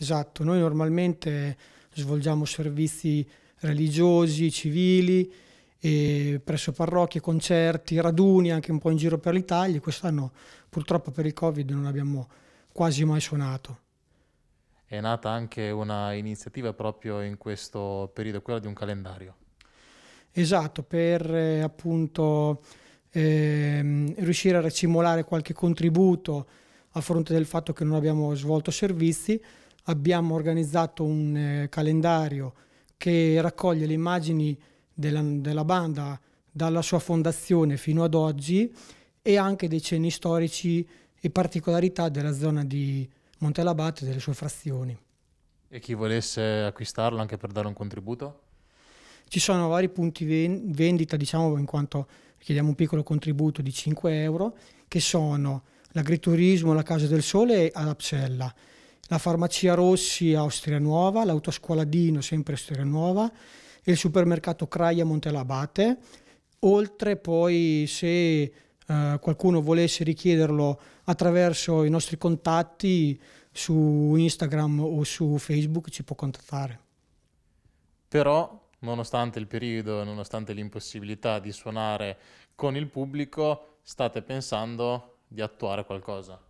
Esatto, noi normalmente svolgiamo servizi religiosi, civili, presso parrocchie, concerti, raduni anche un po' in giro per l'Italia. Quest'anno purtroppo per il Covid non abbiamo quasi mai suonato. È nata anche una iniziativa proprio in questo periodo, quella di un calendario. Esatto, per eh, appunto eh, riuscire a racimolare qualche contributo a fronte del fatto che non abbiamo svolto servizi, abbiamo organizzato un eh, calendario che raccoglie le immagini della, della banda dalla sua fondazione fino ad oggi e anche dei cenni storici e particolarità della zona di Montelabate e delle sue frazioni. E chi volesse acquistarlo anche per dare un contributo? Ci sono vari punti vendita, diciamo, in quanto chiediamo un piccolo contributo di 5 euro, che sono l'agriturismo, la Casa del Sole e ad Apsella la farmacia Rossi a Austria Nuova, l'autoscuola Dino sempre a Austria Nuova, il supermercato Craia Montelabate, oltre poi se eh, qualcuno volesse richiederlo attraverso i nostri contatti su Instagram o su Facebook ci può contattare. Però, nonostante il periodo, nonostante l'impossibilità di suonare con il pubblico, state pensando di attuare qualcosa?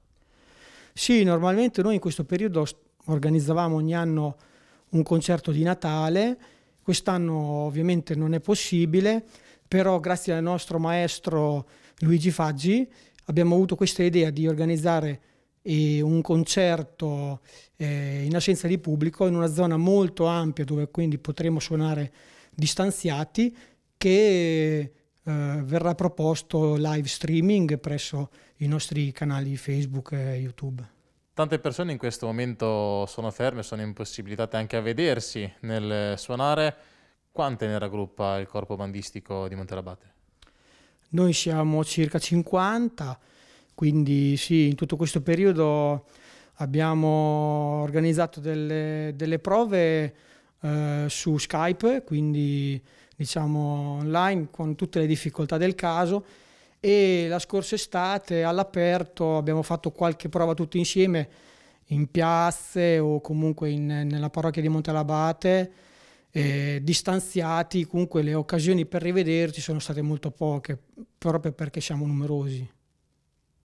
Sì, normalmente noi in questo periodo organizzavamo ogni anno un concerto di Natale, quest'anno ovviamente non è possibile, però grazie al nostro maestro Luigi Faggi abbiamo avuto questa idea di organizzare eh, un concerto eh, in assenza di pubblico in una zona molto ampia dove quindi potremo suonare distanziati che eh, verrà proposto live streaming presso i nostri canali Facebook e YouTube. Tante persone in questo momento sono ferme, sono impossibilitate anche a vedersi nel suonare. Quante ne raggruppa il corpo bandistico di Monterabate? Noi siamo circa 50, quindi sì, in tutto questo periodo abbiamo organizzato delle, delle prove eh, su Skype, quindi diciamo online con tutte le difficoltà del caso e la scorsa estate all'aperto abbiamo fatto qualche prova tutti insieme in piazze o comunque in, nella parrocchia di Montalabate, eh, distanziati, comunque le occasioni per rivederci sono state molto poche, proprio perché siamo numerosi.